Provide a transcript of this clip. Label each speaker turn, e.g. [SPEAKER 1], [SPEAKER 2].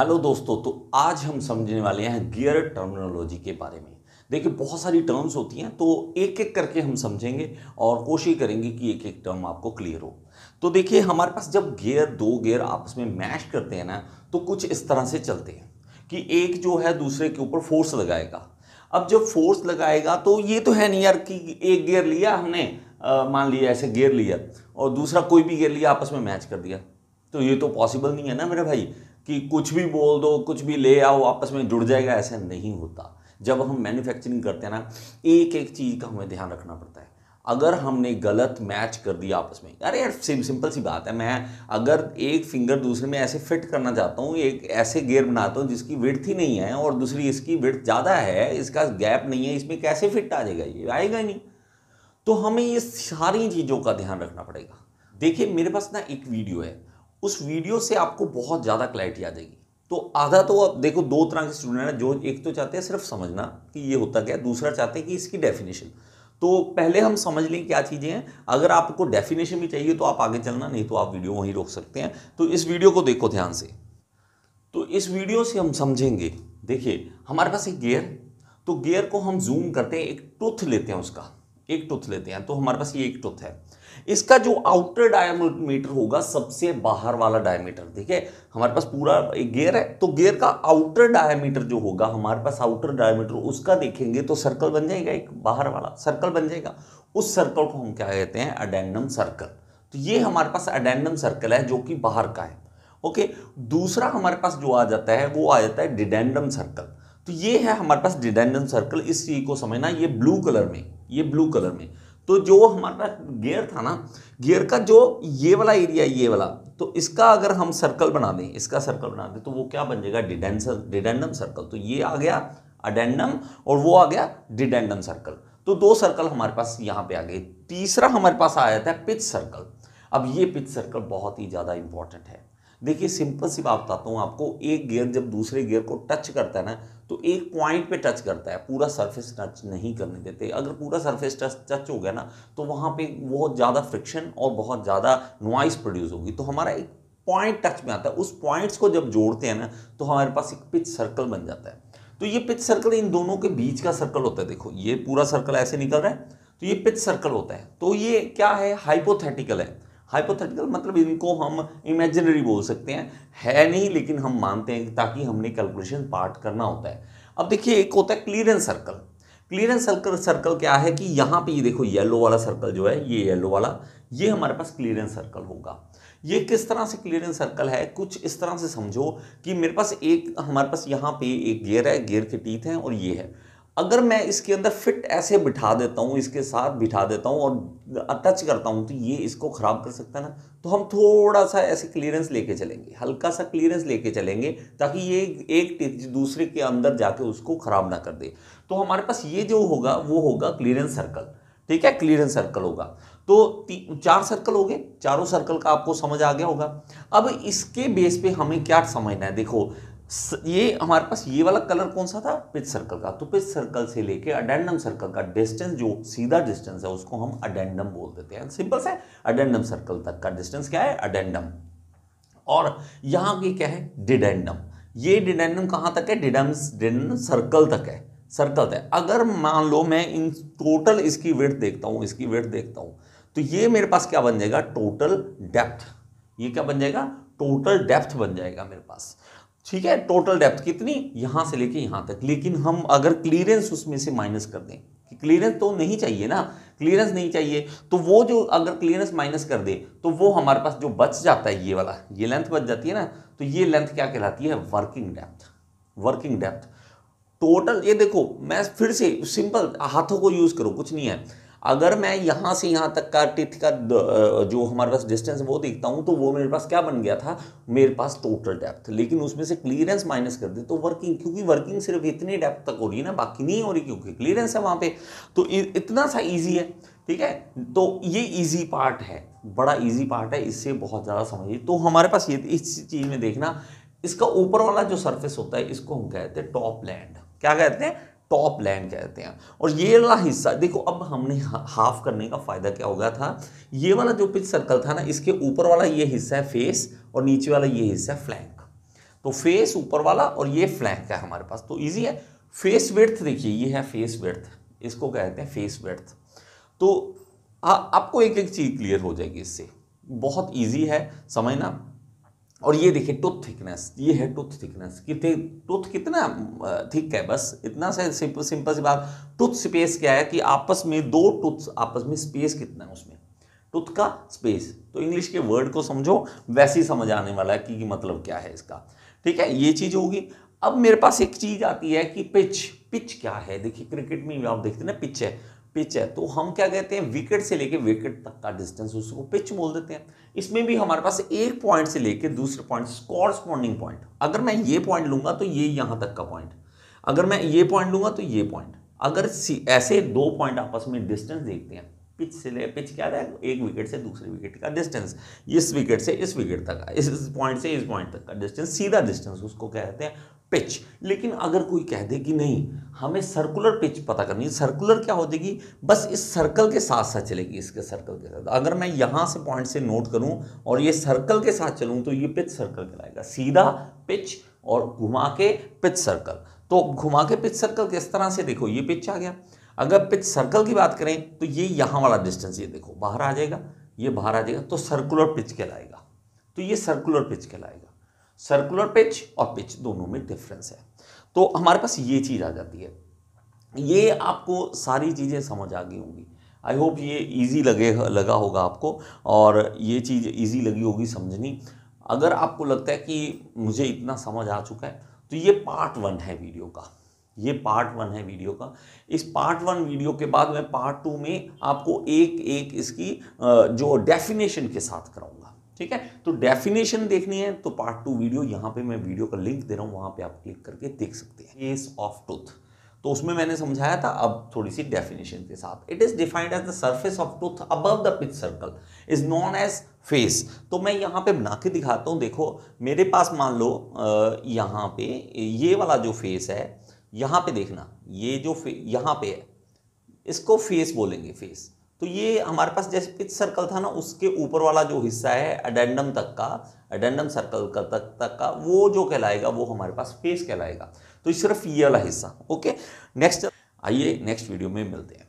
[SPEAKER 1] hello दोस्तों तो आज हम समझने वाले हैं गियर टर्मिनोलॉजी के बारे में देखिए बहुत सारी टर्म्स होती हैं तो एक एक करके हम समझेंगे और कोशिश करेंगे कि एक एक टर्म आपको क्लियर हो तो देखिए हमारे पास जब गियर दो गियर आपस में मैश करते हैं ना तो कुछ इस तरह से चलते हैं कि एक जो है दूसरे के ऊपर फोर्स लगाएगा अब जब फोर्स लगाएगा तो ये तो है नहीं यार कि एक गियर लिया हमने मान लिया ऐसे गियर लिया और दूसरा कोई भी गियर लिया आपस में मैच कर दिया तो ये तो पॉसिबल नहीं है ना मेरे भाई कि कुछ भी बोल दो कुछ भी ले आओ आपस में जुड़ जाएगा ऐसा नहीं होता जब हम मैन्युफैक्चरिंग करते हैं ना एक एक चीज़ का हमें ध्यान रखना पड़ता है अगर हमने गलत मैच कर दिया आपस में अरे यार सिम, सिंपल सी बात है मैं अगर एक फिंगर दूसरे में ऐसे फिट करना चाहता हूँ एक ऐसे गेयर बनाता हूँ जिसकी विड़थ ही नहीं है और दूसरी इसकी विड़थ ज़्यादा है इसका गैप नहीं है इसमें कैसे फिट आ जाएगा ये आएगा ही नहीं तो हमें ये सारी चीज़ों का ध्यान रखना पड़ेगा देखिए मेरे पास ना एक वीडियो है उस वीडियो से आपको बहुत ज़्यादा क्लैरिटी आ जाएगी तो आधा तो आप देखो दो तरह के स्टूडेंट हैं जो एक तो चाहते हैं सिर्फ समझना कि ये होता क्या दूसरा चाहते हैं कि इसकी डेफिनेशन तो पहले हम समझ लें क्या चीज़ें हैं अगर आपको डेफिनेशन भी चाहिए तो आप आगे चलना नहीं तो आप वीडियो वहीं रोक सकते हैं तो इस वीडियो को देखो ध्यान से तो इस वीडियो से हम समझेंगे देखिए हमारे पास एक गेयर तो गेयर को हम जूम करते हैं एक टूथ लेते हैं उसका एक टूथ लेते हैं तो हमारे पास ये एक टूथ है इसका जो आउटर डायमीटर होगा सबसे बाहर वाला डायमीटर ठीक है हमारे पास पूरा एक गेयर है तो गेयर का आउटर डायमीटर जो होगा हमारे पास आउटर डायमीटर उसका देखेंगे तो सर्कल बन जाएगा एक बाहर वाला सर्कल बन जाएगा उस सर्कल को हम क्या कहते हैं अडेंडम सर्कल तो ये हमारे पास अडेंडम सर्कल है जो कि बाहर का है ओके दूसरा हमारे पास जो आ जाता है वो आ जाता है डिडेंडम सर्कल तो ये है हमारे पास डिडेंडम सर्कल इस चीज को समझना ये ब्लू कलर में ये ब्लू कलर में तो जो हमारा गेयर था ना गेयर का जो ये वाला एरिया ये वाला तो इसका अगर हम सर्कल बना दें इसका सर्कल बना दें तो वो क्या बन जाएगा डिडेंसर डिडेंडम सर्कल तो ये आ गया अडेंडम और वो आ गया डिडेंडम सर्कल तो दो सर्कल हमारे पास यहाँ पे आ गए तीसरा हमारे पास आ जाता है पिच सर्कल अब ये पिच सर्कल बहुत ही ज़्यादा इंपॉर्टेंट है देखिए सिंपल सी बात बताता हूँ आपको एक गियर जब दूसरे गियर को टच करता है ना तो एक पॉइंट पे टच करता है पूरा सरफेस टच नहीं करने देते अगर पूरा सरफेस टच टच हो गया ना तो वहाँ पे बहुत ज़्यादा फ्रिक्शन और बहुत ज़्यादा नॉइस प्रोड्यूस होगी तो हमारा एक पॉइंट टच में आता है उस पॉइंट्स को जब जोड़ते हैं ना तो हमारे पास एक पिच सर्कल बन जाता है तो ये पिच सर्कल इन दोनों के बीच का सर्कल होता है देखो ये पूरा सर्कल ऐसे निकल रहा है तो ये पिच सर्कल होता है तो ये क्या है हाइपोथेटिकल है हाइपोथेटिकल मतलब इनको हम इमेजिनरी बोल सकते हैं है नहीं लेकिन हम मानते हैं ताकि हमने कैलकुलेशन पार्ट करना होता है अब देखिए एक होता है clearance circle clearance circle circle क्या है कि यहाँ पे ये देखो येलो वाला सर्कल जो है ये येलो वाला ये हमारे पास क्लियरेंस सर्कल होगा ये किस तरह से क्लियरेंस सर्कल है कुछ इस तरह से समझो कि मेरे पास एक हमारे पास यहाँ पे एक गेयर है गेयर के टीथ हैं और ये है अगर मैं इसके अंदर फिट ऐसे बिठा देता हूँ इसके साथ बिठा देता हूँ और अटच करता हूँ तो ये इसको ख़राब कर सकता है ना तो हम थोड़ा सा ऐसे क्लियरेंस लेके चलेंगे हल्का सा क्लियरेंस लेके चलेंगे ताकि ये एक दूसरे के अंदर जाके उसको ख़राब ना कर दे तो हमारे पास ये जो होगा वो होगा क्लियरेंस सर्कल ठीक है क्लियरेंस सर्कल होगा तो चार सर्कल हो गए चारों सर्कल का आपको समझ आ गया होगा अब इसके बेस पे हमें क्या समझना है देखो ये हमारे पास ये वाला कलर कौन सा था पिच सर्कल का तो पिच सर्कल से लेके अडेंडम सर्कल का डिस्टेंस जो सीधा डिस्टेंस है उसको हम अडेंडम बोल देते हैं सिंपल से अडेंडम सर्कल तक का डिस्टेंस क्या है अडेंडम और यहां की क्या है डिडेंडम ये डिडेंडम कहाँ तक है डिडम सर्कल तक है सर्कल तक अगर मान लो मैं इन टोटल इसकी वेट देखता हूँ इसकी वेट देखता हूँ तो ये मेरे पास क्या बन जाएगा टोटल डेप्थ ये क्या बन जाएगा टोटल डेप्थ बन जाएगा मेरे पास ठीक है टोटल डेप्थ कितनी यहां से लेके यहां तक लेकिन हम अगर क्लियरेंस उसमें से माइनस कर दें कि क्लियरेंस तो नहीं चाहिए ना क्लियरेंस नहीं चाहिए तो वो जो अगर क्लियरेंस माइनस कर दे तो वो हमारे पास जो बच जाता है ये वाला ये लेंथ बच जाती है ना तो ये लेंथ क्या कहलाती है working depth working depth total ये देखो मैं फिर से सिंपल हाथों को यूज करो कुछ नहीं है अगर मैं यहाँ से यहाँ तक का टिथ का जो हमारे पास डिस्टेंस वो देखता हूँ तो वो मेरे पास क्या बन गया था मेरे पास टोटल डेप्थ लेकिन उसमें से क्लियरेंस माइनस कर दे तो वर्किंग क्योंकि वर्किंग सिर्फ इतनी डेप्थ तक हो रही है ना बाकी नहीं हो रही क्योंकि क्लियरेंस है वहाँ पे तो इतना सा ईजी है ठीक है तो ये ईजी पार्ट है बड़ा ईजी पार्ट है इससे बहुत ज़्यादा समझिए तो हमारे पास ये इस चीज़ में देखना इसका ऊपर वाला जो सर्फेस होता है इसको हम कहते हैं टॉप लैंड क्या कहते हैं टॉप लैंड कहते हैं और ये वाला हिस्सा देखो अब हमने हाफ करने का फ़ायदा क्या हो गया था ये वाला जो पिच सर्कल था ना इसके ऊपर वाला ये हिस्सा है फेस और नीचे वाला ये हिस्सा है फ्लैंक तो फेस ऊपर वाला और ये फ्लैंक है हमारे पास तो इजी है फेस विर्थ देखिए ये है फेस विर्थ इसको कहते हैं फेस विर्थ तो आ, आपको एक एक चीज़ क्लियर हो जाएगी इससे बहुत ईजी है समझना और ये देखिए टूथ थिकनेस ये है टूथ थिकनेस कि टूथ कितना थिक है बस इतना सा सिंपल सिंपल सी बात टूथ स्पेस क्या है कि आपस में दो टूथ आपस में स्पेस कितना है उसमें टूथ का स्पेस तो इंग्लिश के वर्ड को समझो वैसे ही समझ आने वाला है कि, कि मतलब क्या है इसका ठीक है ये चीज़ होगी अब मेरे पास एक चीज़ आती है कि पिच पिच क्या है देखिए क्रिकेट में आप देखते ना पिच है पिच है तो हम क्या कहते हैं विकेट से लेके विकेट तक का डिस्टेंस उसको पिच बोल देते हैं इसमें भी हमारे पास एक पॉइंट से लेके दूसरे पॉइंट कॉरस्पॉन्डिंग पॉइंट अगर मैं ये पॉइंट लूंगा तो ये यहां तक का पॉइंट अगर मैं ये पॉइंट लूंगा तो ये पॉइंट अगर ऐसे दो पॉइंट आपस में डिस्टेंस देखते हैं पिच से ले पिच क्या है एक विकेट से दूसरे विकेट का डिस्टेंस इस विकेट से इस विकेट तक इस पॉइंट से इस पॉइंट तक का डिस्टेंस सीधा डिस्टेंस उसको कहते हैं पिच लेकिन अगर कोई कह दे कि नहीं हमें सर्कुलर पिच पता करनी है सर्कुलर क्या हो जाएगी बस इस सर्कल के साथ साथ चलेगी इसके सर्कल के साथ अगर मैं यहाँ से पॉइंट से नोट करूँ और ये सर्कल के साथ चलूँ तो ये पिच सर्कल कहलाएगा सीधा पिच और घुमा के पिच सर्कल तो घुमा के पिच सर्कल किस तरह से देखो ये पिच आ गया अगर पिच सर्कल की बात करें तो ये यहाँ वाला डिस्टेंस ये देखो बाहर आ जाएगा ये बाहर आ जाएगा तो सर्कुलर पिच कहलाएगा तो ये सर्कुलर पिच कहलाएगा सर्कुलर पिच और पिच दोनों में डिफरेंस है तो हमारे पास ये चीज़ आ जाती है ये आपको सारी चीज़ें समझ आ गई होंगी आई होप ये इजी लगे लगा होगा आपको और ये चीज़ इजी लगी होगी समझनी अगर आपको लगता है कि मुझे इतना समझ आ चुका है तो ये पार्ट वन है वीडियो का ये पार्ट वन है वीडियो का इस पार्ट वन वीडियो के बाद मैं पार्ट टू में आपको एक एक इसकी जो डेफिनेशन के साथ कराऊंगा ठीक है तो डेफिनेशन देखनी है तो पार्ट टू वीडियो यहाँ पे मैं वीडियो का लिंक दे रहा हूँ वहाँ पे आप क्लिक करके देख सकते हैं केस ऑफ टूथ तो उसमें मैंने समझाया था अब थोड़ी सी डेफिनेशन के साथ it is defined as the surface of tooth above the pitch circle is known as face तो मैं यहाँ पे बना के दिखाता हूँ देखो मेरे पास मान लो यहाँ पे ये वाला जो फेस है यहाँ पे देखना ये जो यहाँ पे है इसको फेस बोलेंगे फेस तो ये हमारे पास जैसे पिच सर्कल था ना उसके ऊपर वाला जो हिस्सा है अडेंडम तक का अडेंडम सर्कल का तक तक का वो जो कहलाएगा वो हमारे पास फेस कहलाएगा तो सिर्फ ये वाला हिस्सा ओके नेक्स्ट आइए नेक्स्ट वीडियो में मिलते हैं